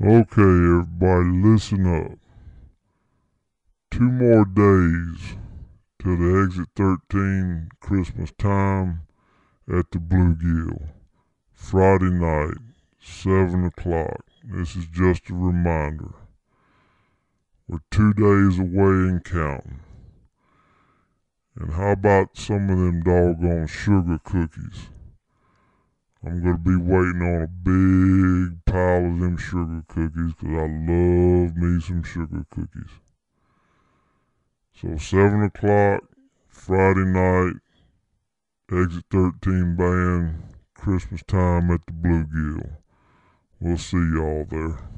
Okay, everybody, listen up. Two more days till the Exit 13 Christmas time at the Bluegill. Friday night, 7 o'clock. This is just a reminder. We're two days away and counting. And how about some of them doggone sugar cookies? I'm gonna be waiting on a big pile of them sugar cookies because I love me some sugar cookies. So seven o'clock Friday night, exit thirteen band, Christmas time at the Bluegill. We'll see y'all there.